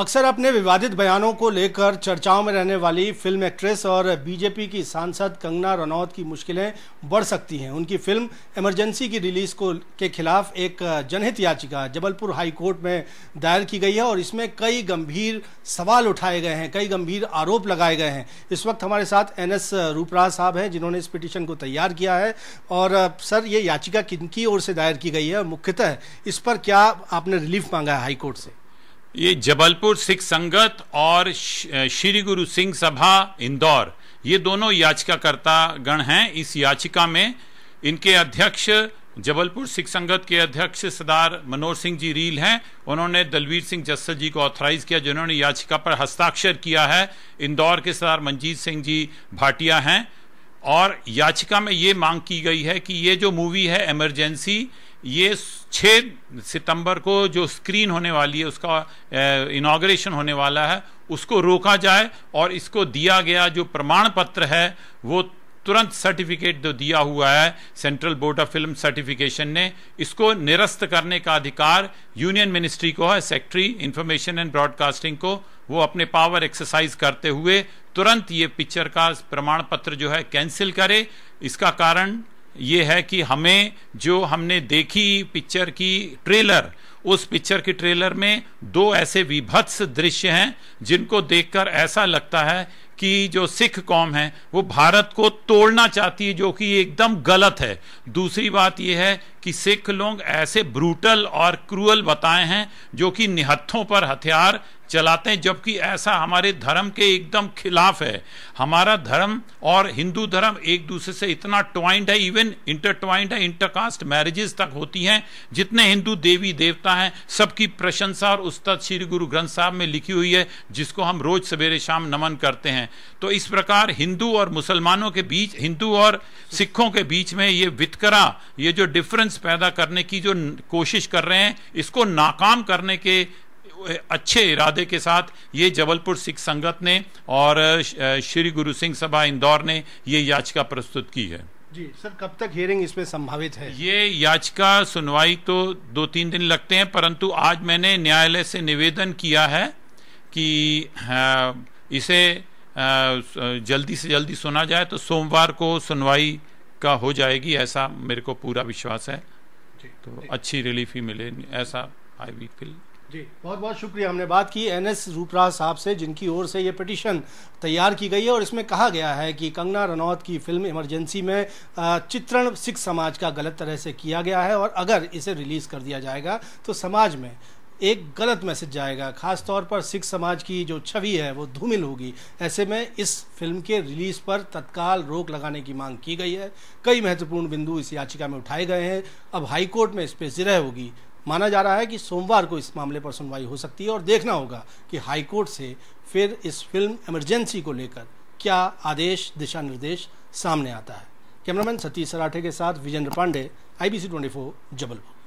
अक्सर अपने विवादित बयानों को लेकर चर्चाओं में रहने वाली फिल्म एक्ट्रेस और बीजेपी की सांसद कंगना रनौत की मुश्किलें बढ़ सकती हैं उनकी फिल्म इमरजेंसी की रिलीज को के खिलाफ एक जनहित याचिका जबलपुर हाई कोर्ट में दायर की गई है और इसमें कई गंभीर सवाल उठाए गए हैं कई गंभीर आरोप लगाए गए हैं इस वक्त हमारे साथ एन एस रूपराज साहब हैं जिन्होंने इस पिटिशन को तैयार किया है और सर ये याचिका किन की ओर से दायर की गई है और मुख्यतः इस पर क्या आपने रिलीफ मांगा है हाईकोर्ट से ये जबलपुर सिख संगत और श्री गुरु सिंह सभा इंदौर ये दोनों याचिकाकर्ता गण हैं इस याचिका में इनके अध्यक्ष जबलपुर सिख संगत के अध्यक्ष सरदार मनोज सिंह जी रील हैं उन्होंने दलवीर सिंह जस्सल जी को ऑथराइज किया जिन्होंने याचिका पर हस्ताक्षर किया है इंदौर के सरदार मंजीत सिंह जी भाटिया हैं और याचिका में ये मांग की गई है कि ये जो मूवी है एमरजेंसी ये छः सितंबर को जो स्क्रीन होने वाली है उसका इनाग्रेशन होने वाला है उसको रोका जाए और इसको दिया गया जो प्रमाण पत्र है वो तुरंत सर्टिफिकेट जो दिया हुआ है Central Board of Film Certification ने इसको निरस्त करने का अधिकार यूनियन मिनिस्ट्री को है सेक्रेटरी इंफॉर्मेशन एंड ब्रॉडकास्टिंग को वो अपने पावर एक्सरसाइज करते हुए तुरंत ये पिक्चर का प्रमाण पत्र जो है कैंसिल करे इसका कारण ये है कि हमें जो हमने देखी पिक्चर की ट्रेलर उस पिक्चर की ट्रेलर में दो ऐसे विभत्स दृश्य हैं जिनको देखकर ऐसा लगता है कि जो सिख कौम है वो भारत को तोड़ना चाहती है जो कि एकदम गलत है दूसरी बात यह है कि सिख लोग ऐसे ब्रूटल और क्रूअल बताए हैं जो कि निहत्थों पर हथियार चलाते हैं जबकि ऐसा हमारे धर्म के एकदम खिलाफ है हमारा धर्म और हिंदू धर्म एक दूसरे से इतना ट्वाइंड है इवन इंटरट्वाइंड है इंटरकास्ट मैरिजेस तक होती हैं जितने हिंदू देवी देवता हैं सबकी प्रशंसा और उस्ताद श्री गुरु ग्रंथ साहब में लिखी हुई है जिसको हम रोज सवेरे शाम नमन करते हैं तो इस प्रकार हिंदू और मुसलमानों के बीच हिंदू और सिखों के बीच में ये वितकरा ये जो डिफरेंस डिस्टर्बेंस पैदा करने की जो कोशिश कर रहे हैं इसको नाकाम करने के अच्छे इरादे के साथ ये जबलपुर सिख संगत ने और श्री गुरु सिंह सभा इंदौर ने ये याचिका प्रस्तुत की है जी सर कब तक हियरिंग इसमें संभावित है ये याचिका सुनवाई तो दो तीन दिन लगते हैं परंतु आज मैंने न्यायालय से निवेदन किया है कि इसे जल्दी से जल्दी सुना जाए तो सोमवार को सुनवाई का हो जाएगी ऐसा मेरे को पूरा विश्वास है तो अच्छी रिलीफ ही मिले ऐसा आई वी फील जी बहुत बहुत शुक्रिया हमने बात की एन एस रूपराज साहब से जिनकी ओर से ये पिटिशन तैयार की गई है और इसमें कहा गया है कि कंगना रनौत की फिल्म इमरजेंसी में चित्रण सिख समाज का गलत तरह से किया गया है और अगर इसे रिलीज़ कर दिया जाएगा तो समाज में एक गलत मैसेज जाएगा खासतौर पर सिख समाज की जो छवि है वो धूमिल होगी ऐसे में इस फिल्म के रिलीज पर तत्काल रोक लगाने की मांग की गई है कई महत्वपूर्ण बिंदु इस याचिका में उठाए गए हैं अब हाईकोर्ट में इस पर जिरह होगी माना जा रहा है कि सोमवार को इस मामले पर सुनवाई हो सकती है और देखना होगा कि हाईकोर्ट से फिर इस फिल्म इमरजेंसी को लेकर क्या आदेश दिशा निर्देश सामने आता है कैमरामैन सतीश सराठे के साथ विजेंद्र पांडे आईबीसी 24 जबलपुर